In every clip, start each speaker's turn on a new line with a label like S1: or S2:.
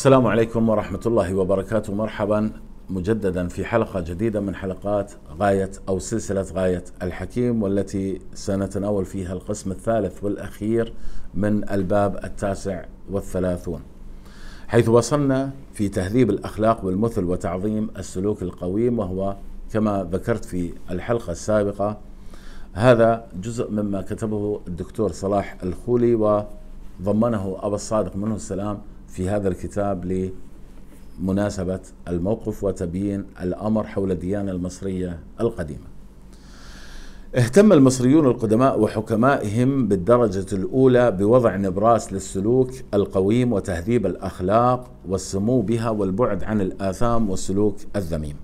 S1: السلام عليكم ورحمة الله وبركاته مرحبا مجددا في حلقة جديدة من حلقات غاية أو سلسلة غاية الحكيم والتي سنتناول فيها القسم الثالث والأخير من الباب التاسع والثلاثون حيث وصلنا في تهذيب الأخلاق والمثل وتعظيم السلوك القويم وهو كما ذكرت في الحلقة السابقة هذا جزء مما كتبه الدكتور صلاح الخولي وضمنه أبو الصادق منه السلام في هذا الكتاب لمناسبة الموقف وتبيين الأمر حول الديانة المصرية القديمة اهتم المصريون القدماء وحكمائهم بالدرجة الأولى بوضع نبراس للسلوك القويم وتهذيب الأخلاق والسمو بها والبعد عن الآثام والسلوك الذميم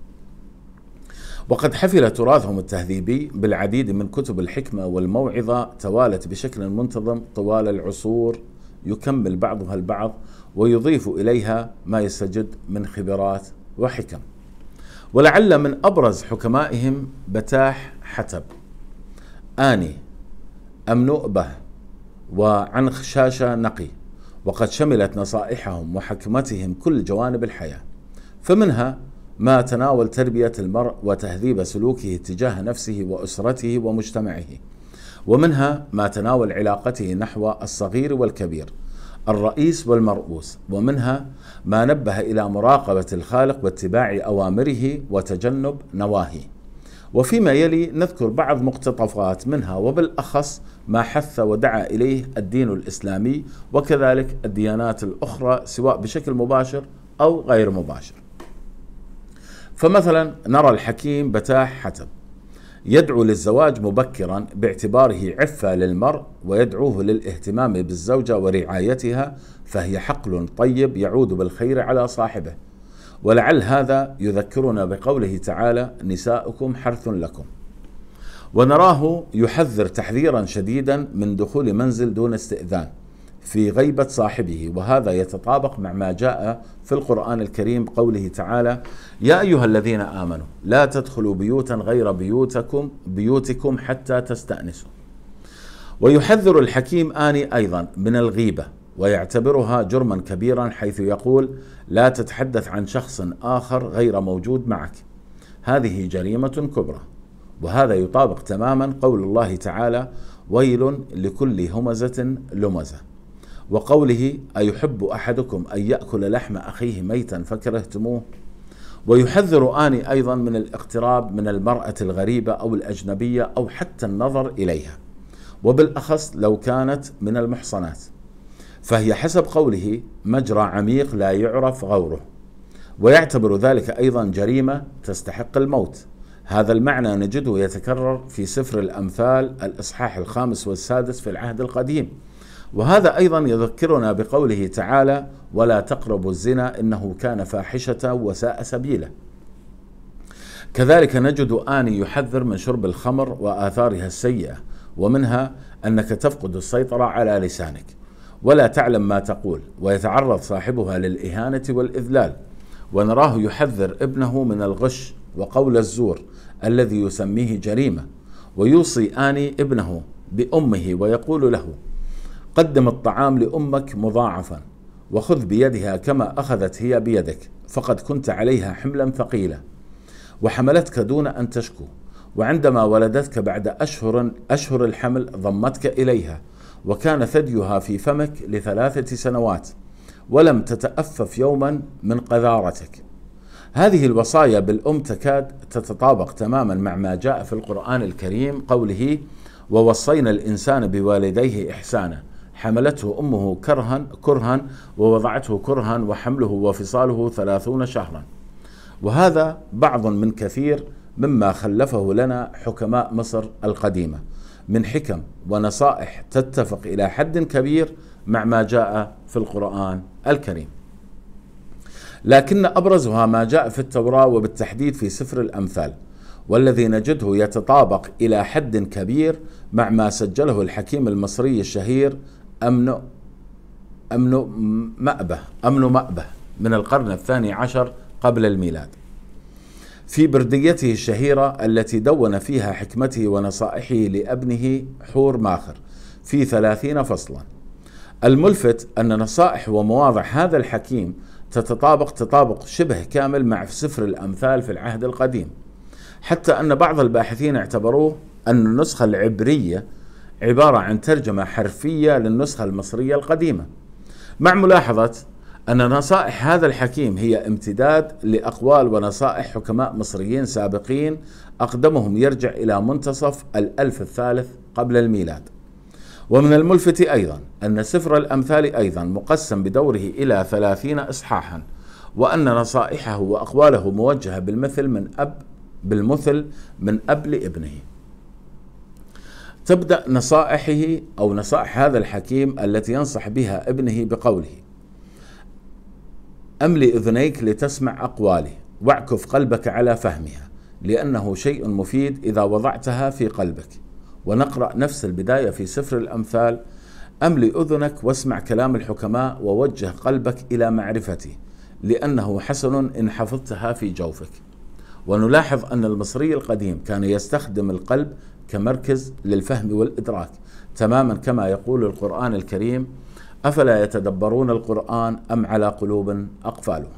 S1: وقد حفل تراثهم التهذيبي بالعديد من كتب الحكمة والموعظة توالت بشكل منتظم طوال العصور يكمل بعضها البعض ويضيف اليها ما يستجد من خبرات وحكم. ولعل من ابرز حكمائهم بتاح حتب آني أمنؤبه وعنخشاشة نقي وقد شملت نصائحهم وحكمتهم كل جوانب الحياة فمنها ما تناول تربية المرء وتهذيب سلوكه تجاه نفسه وأسرته ومجتمعه ومنها ما تناول علاقته نحو الصغير والكبير الرئيس والمرؤوس ومنها ما نبه الى مراقبه الخالق واتباع اوامره وتجنب نواهيه وفيما يلي نذكر بعض مقتطفات منها وبالاخص ما حث ودعا اليه الدين الاسلامي وكذلك الديانات الاخرى سواء بشكل مباشر او غير مباشر فمثلا نرى الحكيم بتاح حتب يدعو للزواج مبكرا باعتباره عفة للمرء ويدعوه للاهتمام بالزوجة ورعايتها فهي حقل طيب يعود بالخير على صاحبه ولعل هذا يذكرنا بقوله تعالى نساؤكم حرث لكم ونراه يحذر تحذيرا شديدا من دخول منزل دون استئذان في غيبة صاحبه وهذا يتطابق مع ما جاء في القرآن الكريم قوله تعالى يا أيها الذين آمنوا لا تدخلوا بيوتا غير بيوتكم بيوتكم حتى تستأنسوا ويحذر الحكيم آني أيضا من الغيبة ويعتبرها جرما كبيرا حيث يقول لا تتحدث عن شخص آخر غير موجود معك هذه جريمة كبرى وهذا يطابق تماما قول الله تعالى ويل لكل همزة لمزة وقوله أيحب أحدكم أن يأكل لحم أخيه ميتا فكرهتموه ويحذر آني أيضا من الاقتراب من المرأة الغريبة أو الأجنبية أو حتى النظر إليها وبالأخص لو كانت من المحصنات فهي حسب قوله مجرى عميق لا يعرف غوره ويعتبر ذلك أيضا جريمة تستحق الموت هذا المعنى نجده يتكرر في سفر الأمثال الإصحاح الخامس والسادس في العهد القديم وهذا أيضا يذكرنا بقوله تعالى ولا تقربوا الزنا إنه كان فاحشة وساء سبيلا كذلك نجد آني يحذر من شرب الخمر وآثارها السيئة ومنها أنك تفقد السيطرة على لسانك ولا تعلم ما تقول ويتعرض صاحبها للإهانة والإذلال ونراه يحذر ابنه من الغش وقول الزور الذي يسميه جريمة ويوصي آني ابنه بأمه ويقول له قدم الطعام لأمك مضاعفا وخذ بيدها كما أخذت هي بيدك فقد كنت عليها حملا ثقيلا وحملتك دون أن تشكو وعندما ولدتك بعد أشهر أشهر الحمل ضمتك إليها وكان ثديها في فمك لثلاثة سنوات ولم تتأفف يوما من قذارتك هذه الوصايا بالأم تكاد تتطابق تماما مع ما جاء في القرآن الكريم قوله ووصينا الإنسان بوالديه إحسانا حملته أمه كرها كرها ووضعته كرها وحمله وفصاله ثلاثون شهرا وهذا بعض من كثير مما خلفه لنا حكماء مصر القديمة من حكم ونصائح تتفق إلى حد كبير مع ما جاء في القرآن الكريم لكن أبرزها ما جاء في التوراة وبالتحديد في سفر الأمثال والذي نجده يتطابق إلى حد كبير مع ما سجله الحكيم المصري الشهير أمن أمن مأبه أمن مأبه من القرن الثاني عشر قبل الميلاد في برديته الشهيرة التي دون فيها حكمته ونصائحه لابنه حور ماخر في ثلاثين فصلا الملفت أن نصائح ومواضع هذا الحكيم تتطابق تطابق شبه كامل مع سفر الأمثال في العهد القديم حتى أن بعض الباحثين اعتبروه أن النسخة العبرية عبارة عن ترجمة حرفية للنسخة المصرية القديمة مع ملاحظة أن نصائح هذا الحكيم هي امتداد لأقوال ونصائح حكماء مصريين سابقين أقدمهم يرجع إلى منتصف الألف الثالث قبل الميلاد ومن الملفت أيضا أن سفر الأمثال أيضا مقسم بدوره إلى ثلاثين إصحاحا وأن نصائحه وأقواله موجهة بالمثل من أب بالمثل من أب لابنه تبدأ نصائحه أو نصائح هذا الحكيم التي ينصح بها ابنه بقوله أملي أذنيك لتسمع أقوالي واعكف قلبك على فهمها لأنه شيء مفيد إذا وضعتها في قلبك ونقرأ نفس البداية في سفر الأمثال أملي أذنك واسمع كلام الحكماء ووجه قلبك إلى معرفتي لأنه حسن إن حفظتها في جوفك ونلاحظ أن المصري القديم كان يستخدم القلب كمركز للفهم والادراك تماما كما يقول القران الكريم افلا يتدبرون القران ام على قلوب اقفالها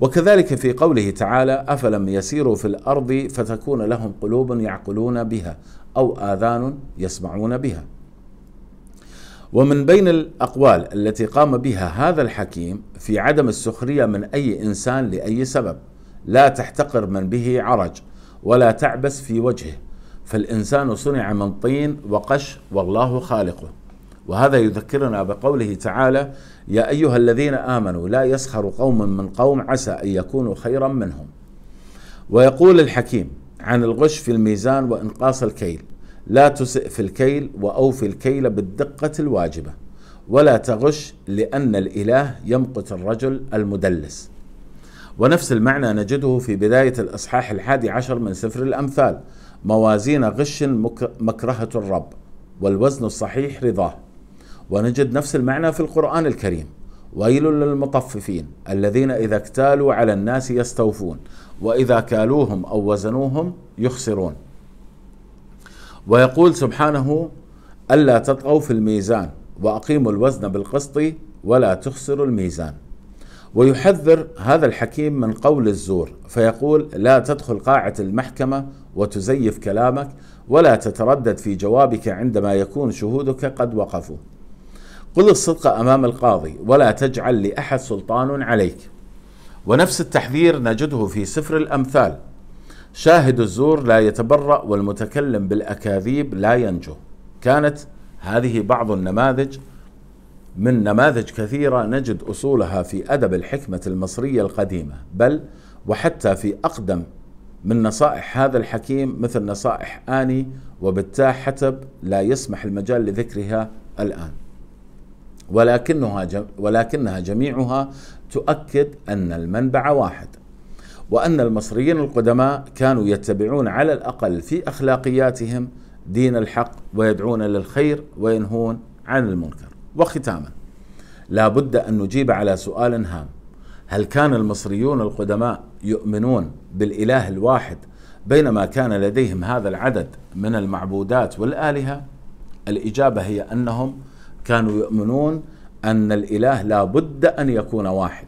S1: وكذلك في قوله تعالى افلم يسيروا في الارض فتكون لهم قلوب يعقلون بها او اذان يسمعون بها ومن بين الاقوال التي قام بها هذا الحكيم في عدم السخريه من اي انسان لاي سبب لا تحتقر من به عرج ولا تعبس في وجهه فالإنسان صنع من طين وقش والله خالقه وهذا يذكرنا بقوله تعالى يا أيها الذين آمنوا لا يسخر قوم من قوم عسى أن يكونوا خيرا منهم ويقول الحكيم عن الغش في الميزان وإنقاص الكيل لا تسئ في الكيل وأوفي الكيل بالدقة الواجبة ولا تغش لأن الإله يمقت الرجل المدلس ونفس المعنى نجده في بداية الإصحاح الحادي عشر من سفر الأمثال موازين غش مكرهة الرب والوزن الصحيح رضاه ونجد نفس المعنى في القرآن الكريم ويل للمطففين الذين إذا اكتالوا على الناس يستوفون وإذا كالوهم أو وزنوهم يخسرون ويقول سبحانه ألا تطغوا في الميزان وأقيموا الوزن بالقسط ولا تخسروا الميزان ويحذر هذا الحكيم من قول الزور فيقول لا تدخل قاعة المحكمة وتزيف كلامك ولا تتردد في جوابك عندما يكون شهودك قد وقفوا قل الصدق أمام القاضي ولا تجعل لأحد سلطان عليك ونفس التحذير نجده في سفر الأمثال شاهد الزور لا يتبرأ والمتكلم بالأكاذيب لا ينجو كانت هذه بعض النماذج من نماذج كثيرة نجد أصولها في أدب الحكمة المصرية القديمة بل وحتى في أقدم من نصائح هذا الحكيم مثل نصائح آني وبالتاء حتب لا يسمح المجال لذكرها الآن ولكنها ولكنها جميعها تؤكد أن المنبع واحد وأن المصريين القدماء كانوا يتبعون على الأقل في أخلاقياتهم دين الحق ويدعون للخير وينهون عن المنكر وختاما لا بد أن نجيب على سؤال هام هل كان المصريون القدماء يؤمنون بالإله الواحد بينما كان لديهم هذا العدد من المعبودات والآلهة الإجابة هي أنهم كانوا يؤمنون أن الإله لا بد أن يكون واحد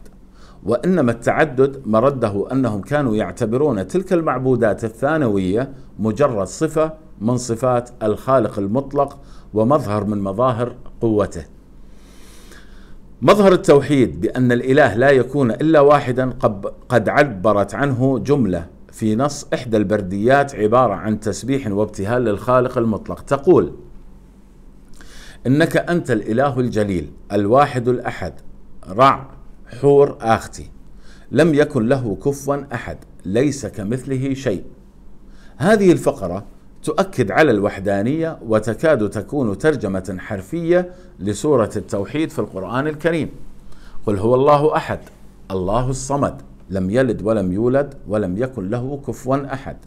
S1: وإنما التعدد مرده أنهم كانوا يعتبرون تلك المعبودات الثانوية مجرد صفة من صفات الخالق المطلق ومظهر من مظاهر قوته مظهر التوحيد بأن الإله لا يكون إلا واحدا قد عبرت عنه جملة في نص إحدى البرديات عبارة عن تسبيح وابتهال للخالق المطلق تقول إنك أنت الإله الجليل الواحد الأحد رع حور آختي لم يكن له كفوا أحد ليس كمثله شيء هذه الفقرة تؤكد على الوحدانية وتكاد تكون ترجمة حرفية لسورة التوحيد في القرآن الكريم قل هو الله أحد الله الصمد لم يلد ولم يولد ولم يكن له كفوا أحد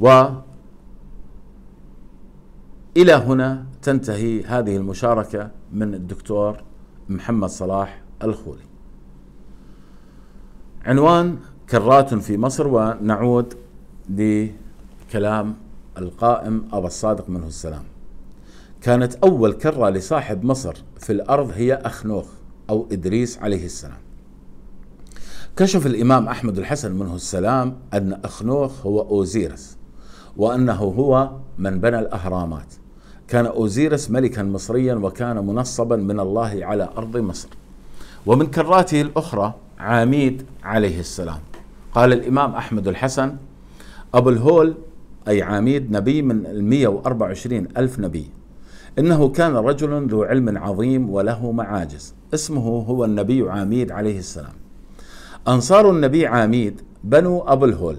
S1: و إلى هنا تنتهي هذه المشاركة من الدكتور محمد صلاح الخولي عنوان كرات في مصر ونعود لكلام القائم أبا الصادق منه السلام كانت أول كرة لصاحب مصر في الأرض هي أخنوخ أو إدريس عليه السلام كشف الإمام أحمد الحسن منه السلام أن أخنوخ هو أوزيرس وأنه هو من بنى الأهرامات كان أوزيرس ملكا مصريا وكان منصبا من الله على أرض مصر ومن كراته الأخرى عاميد عليه السلام قال الإمام أحمد الحسن أبو الهول أي عميد نبي من المية وأربع وعشرين ألف نبي إنه كان رجل ذو علم عظيم وله معاجز اسمه هو النبي عميد عليه السلام أنصار النبي عميد بنو أبو الهول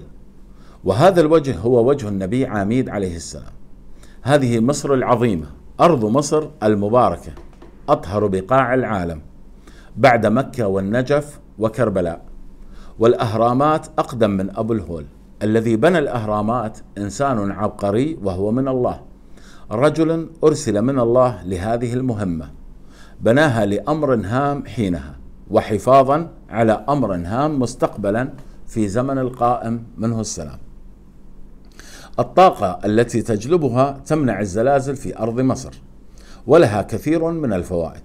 S1: وهذا الوجه هو وجه النبي عميد عليه السلام هذه مصر العظيمة أرض مصر المباركة أطهر بقاع العالم بعد مكة والنجف وكربلاء والأهرامات أقدم من أبو الهول الذي بنى الاهرامات انسان عبقري وهو من الله رجل ارسل من الله لهذه المهمه بناها لامر هام حينها وحفاظا على امر هام مستقبلا في زمن القائم منه السلام الطاقه التي تجلبها تمنع الزلازل في ارض مصر ولها كثير من الفوائد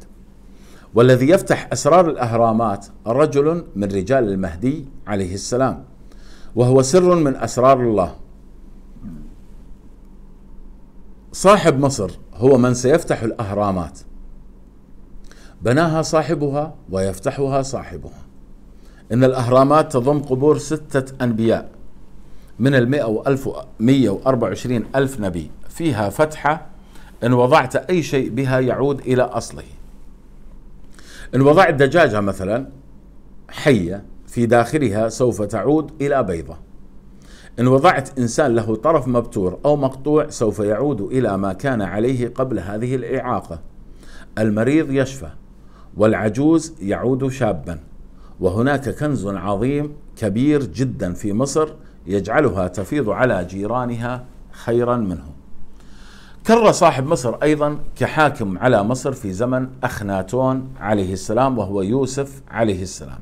S1: والذي يفتح اسرار الاهرامات رجل من رجال المهدي عليه السلام وهو سر من اسرار الله صاحب مصر هو من سيفتح الاهرامات بناها صاحبها ويفتحها صاحبها ان الاهرامات تضم قبور سته انبياء من المئة وألف مية واربع وعشرين ألف نبي فيها فتحة إن وضعت أي شيء بها يعود إلى أصله إن وضعت دجاجة مثلا حية في داخلها سوف تعود إلى بيضة إن وضعت إنسان له طرف مبتور أو مقطوع سوف يعود إلى ما كان عليه قبل هذه الإعاقة المريض يشفى والعجوز يعود شابا وهناك كنز عظيم كبير جدا في مصر يجعلها تفيض على جيرانها خيرا منهم كر صاحب مصر أيضا كحاكم على مصر في زمن أخناتون عليه السلام وهو يوسف عليه السلام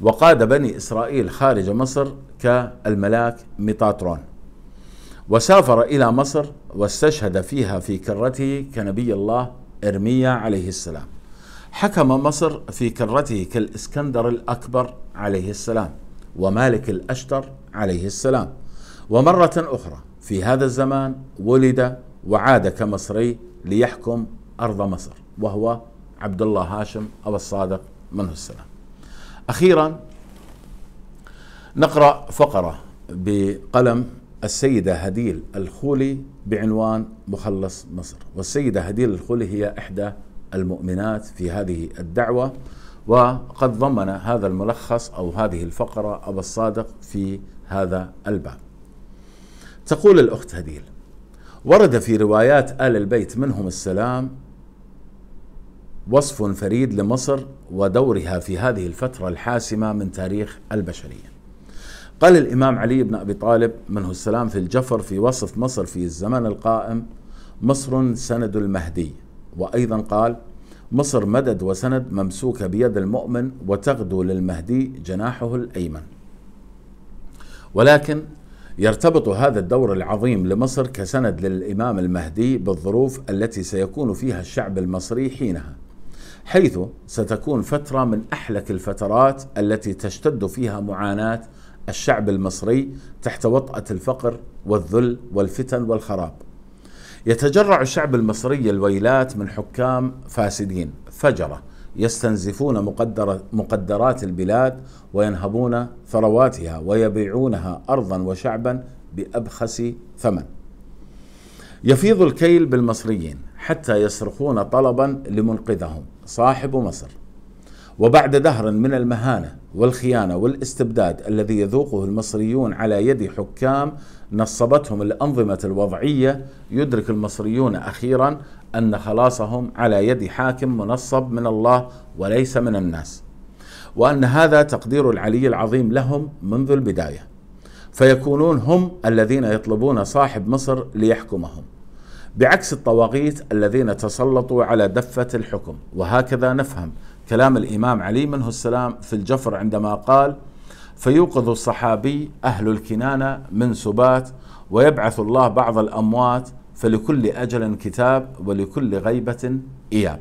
S1: وقاد بني إسرائيل خارج مصر كالملاك ميطاترون وسافر إلى مصر واستشهد فيها في كرته كنبي الله إرميا عليه السلام حكم مصر في كرته كالإسكندر الأكبر عليه السلام ومالك الأشتر عليه السلام ومرة أخرى في هذا الزمان ولد وعاد كمصري ليحكم أرض مصر وهو عبد الله هاشم أبو الصادق منه السلام أخيرا نقرأ فقرة بقلم السيدة هديل الخولي بعنوان مخلص مصر والسيدة هديل الخولي هي إحدى المؤمنات في هذه الدعوة وقد ضمن هذا الملخص أو هذه الفقرة أبا الصادق في هذا الباب تقول الأخت هديل ورد في روايات آل البيت منهم السلام وصف فريد لمصر ودورها في هذه الفترة الحاسمة من تاريخ البشرية قال الإمام علي بن أبي طالب منه السلام في الجفر في وصف مصر في الزمن القائم مصر سند المهدي وأيضا قال مصر مدد وسند ممسوكة بيد المؤمن وتغدو للمهدي جناحه الأيمن ولكن يرتبط هذا الدور العظيم لمصر كسند للإمام المهدي بالظروف التي سيكون فيها الشعب المصري حينها حيث ستكون فترة من أحلك الفترات التي تشتد فيها معاناة الشعب المصري تحت وطأة الفقر والذل والفتن والخراب. يتجرع الشعب المصري الويلات من حكام فاسدين فجرة يستنزفون مقدر مقدرات البلاد وينهبون ثرواتها ويبيعونها أرضا وشعبا بأبخس ثمن. يفيض الكيل بالمصريين حتى يصرخون طلبا لمنقذهم صاحب مصر وبعد دهر من المهانة والخيانة والاستبداد الذي يذوقه المصريون على يد حكام نصبتهم الأنظمة الوضعية يدرك المصريون أخيرا أن خلاصهم على يد حاكم منصب من الله وليس من الناس وأن هذا تقدير العلي العظيم لهم منذ البداية فيكونون هم الذين يطلبون صاحب مصر ليحكمهم بعكس الطواغيت الذين تسلطوا على دفة الحكم وهكذا نفهم كلام الإمام علي منه السلام في الجفر عندما قال فيوقظ الصحابي أهل الكنانة من سبات ويبعث الله بعض الأموات فلكل أجل كتاب ولكل غيبة إياب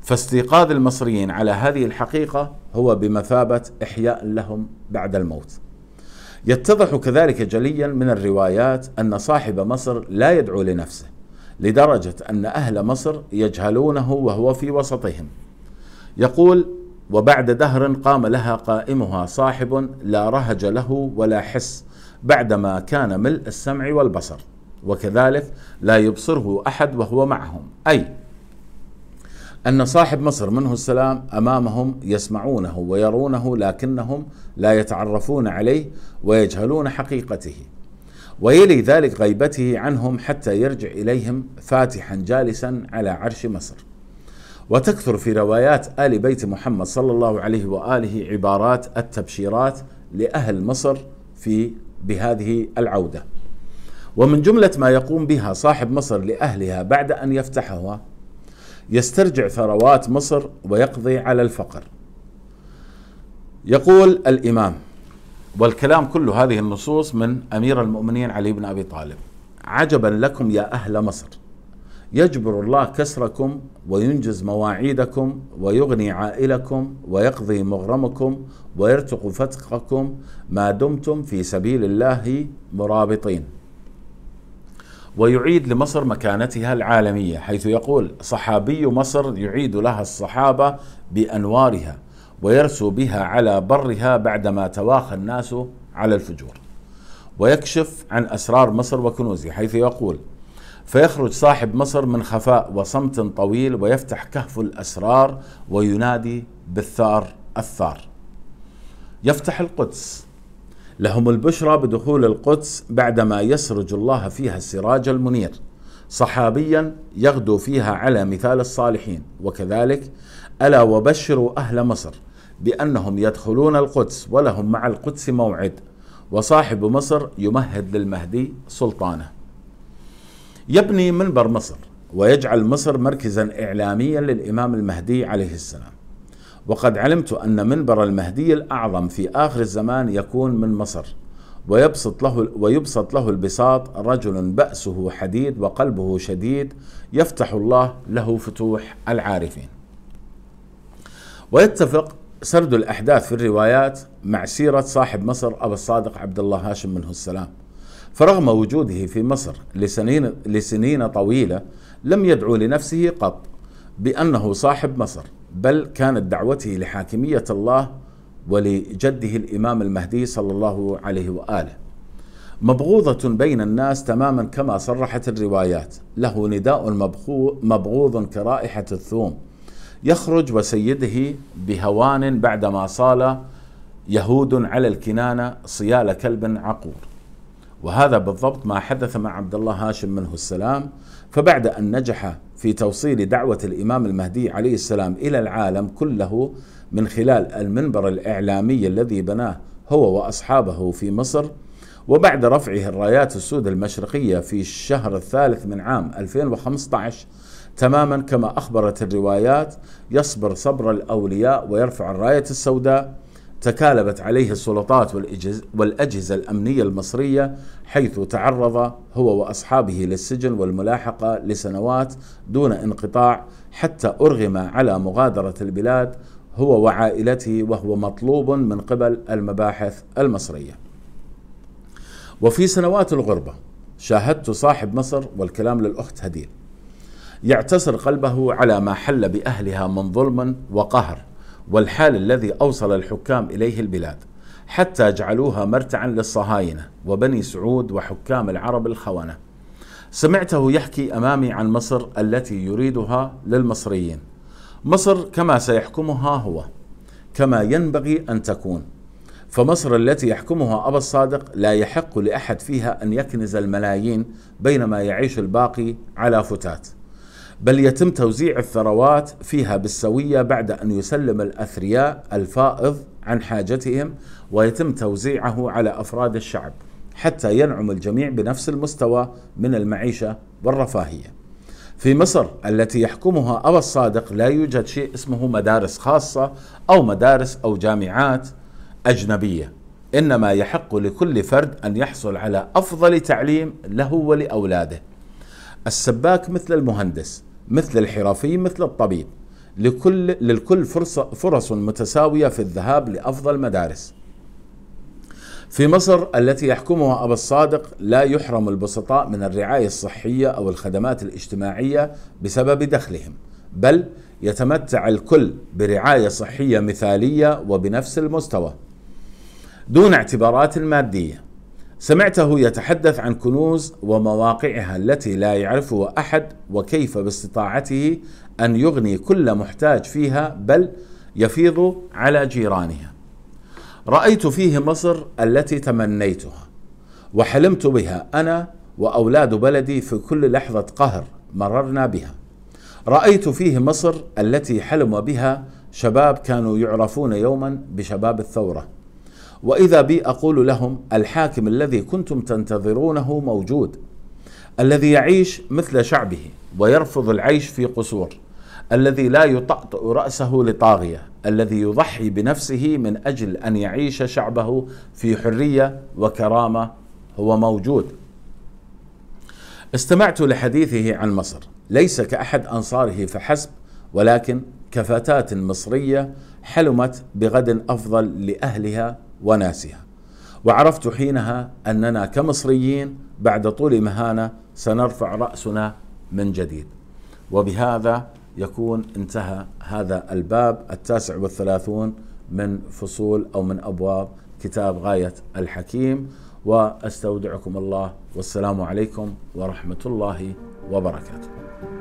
S1: فاستيقاظ المصريين على هذه الحقيقة هو بمثابة إحياء لهم بعد الموت يتضح كذلك جليا من الروايات أن صاحب مصر لا يدعو لنفسه لدرجة أن أهل مصر يجهلونه وهو في وسطهم يقول وبعد دهر قام لها قائمها صاحب لا رهج له ولا حس بعدما كان ملء السمع والبصر وكذلك لا يبصره أحد وهو معهم أي أن صاحب مصر منه السلام أمامهم يسمعونه ويرونه لكنهم لا يتعرفون عليه ويجهلون حقيقته ويلي ذلك غيبته عنهم حتى يرجع اليهم فاتحا جالسا على عرش مصر. وتكثر في روايات ال بيت محمد صلى الله عليه واله عبارات التبشيرات لاهل مصر في بهذه العوده. ومن جمله ما يقوم بها صاحب مصر لاهلها بعد ان يفتحها يسترجع ثروات مصر ويقضي على الفقر. يقول الامام والكلام كله هذه النصوص من امير المؤمنين علي بن ابي طالب عجبا لكم يا اهل مصر يجبر الله كسركم وينجز مواعيدكم ويغني عائلكم ويقضي مغرمكم ويرتق فتقكم ما دمتم في سبيل الله مرابطين ويعيد لمصر مكانتها العالميه حيث يقول صحابي مصر يعيد لها الصحابه بانوارها ويرسو بها على برها بعدما تواخى الناس على الفجور ويكشف عن أسرار مصر وكنوزها حيث يقول فيخرج صاحب مصر من خفاء وصمت طويل ويفتح كهف الأسرار وينادي بالثار الثار يفتح القدس لهم البشرى بدخول القدس بعدما يسرج الله فيها السراج المنير صحابيا يغدو فيها على مثال الصالحين وكذلك ألا وبشروا أهل مصر بأنهم يدخلون القدس ولهم مع القدس موعد وصاحب مصر يمهد للمهدي سلطانه يبني منبر مصر ويجعل مصر مركزا إعلاميا للإمام المهدي عليه السلام وقد علمت أن منبر المهدي الأعظم في آخر الزمان يكون من مصر ويبسط له ويبسط له البساط رجل بأسه حديد وقلبه شديد يفتح الله له فتوح العارفين. ويتفق سرد الأحداث في الروايات مع سيرة صاحب مصر ابو الصادق عبد الله هاشم منه السلام فرغم وجوده في مصر لسنين, لسنين طويلة لم يدعو لنفسه قط بأنه صاحب مصر بل كانت دعوته لحاكمية الله ولجده الإمام المهدي صلى الله عليه وآله مبغوضة بين الناس تماما كما صرحت الروايات له نداء مبغوض كرائحة الثوم يخرج وسيده بهوان بعدما صال يهود على الكنانة صيال كلب عقور وهذا بالضبط ما حدث مع عبد الله هاشم منه السلام فبعد أن نجح في توصيل دعوة الإمام المهدي عليه السلام إلى العالم كله من خلال المنبر الإعلامي الذي بناه هو وأصحابه في مصر وبعد رفعه الرايات السود المشرقية في الشهر الثالث من عام 2015 تماما كما أخبرت الروايات يصبر صبر الأولياء ويرفع الراية السوداء تكالبت عليه السلطات والأجهزة الأمنية المصرية حيث تعرض هو وأصحابه للسجن والملاحقة لسنوات دون انقطاع حتى أرغم على مغادرة البلاد هو وعائلته وهو مطلوب من قبل المباحث المصرية وفي سنوات الغربة شاهدت صاحب مصر والكلام للأخت هدير يعتصر قلبه على ما حل باهلها من ظلم وقهر والحال الذي اوصل الحكام اليه البلاد حتى جعلوها مرتعا للصهاينه وبني سعود وحكام العرب الخونه سمعته يحكي امامي عن مصر التي يريدها للمصريين مصر كما سيحكمها هو كما ينبغي ان تكون فمصر التي يحكمها ابا الصادق لا يحق لاحد فيها ان يكنز الملايين بينما يعيش الباقي على فتات بل يتم توزيع الثروات فيها بالسويه بعد ان يسلم الاثرياء الفائض عن حاجتهم ويتم توزيعه على افراد الشعب حتى ينعم الجميع بنفس المستوى من المعيشه والرفاهيه. في مصر التي يحكمها ابا الصادق لا يوجد شيء اسمه مدارس خاصه او مدارس او جامعات اجنبيه، انما يحق لكل فرد ان يحصل على افضل تعليم له ولاولاده. السباك مثل المهندس مثل الحرفي مثل الطبيب لكل للكل فرصة فرص متساوية في الذهاب لأفضل مدارس في مصر التي يحكمها أبو الصادق لا يحرم البسطاء من الرعاية الصحية أو الخدمات الاجتماعية بسبب دخلهم بل يتمتع الكل برعاية صحية مثالية وبنفس المستوى دون اعتبارات مادية سمعته يتحدث عن كنوز ومواقعها التي لا يعرفها احد وكيف باستطاعته ان يغني كل محتاج فيها بل يفيض على جيرانها. رايت فيه مصر التي تمنيتها وحلمت بها انا واولاد بلدي في كل لحظه قهر مررنا بها. رايت فيه مصر التي حلم بها شباب كانوا يعرفون يوما بشباب الثوره. واذا بي اقول لهم الحاكم الذي كنتم تنتظرونه موجود الذي يعيش مثل شعبه ويرفض العيش في قصور الذي لا يطأطئ رأسه لطاغية الذي يضحي بنفسه من أجل أن يعيش شعبه في حرية وكرامة هو موجود استمعت لحديثه عن مصر ليس كأحد أنصاره فحسب ولكن كفتاة مصرية حلمت بغد أفضل لأهلها وناسها وعرفت حينها اننا كمصريين بعد طول مهانه سنرفع راسنا من جديد وبهذا يكون انتهى هذا الباب التاسع والثلاثون من فصول او من ابواب كتاب غايه الحكيم واستودعكم الله والسلام عليكم ورحمه الله وبركاته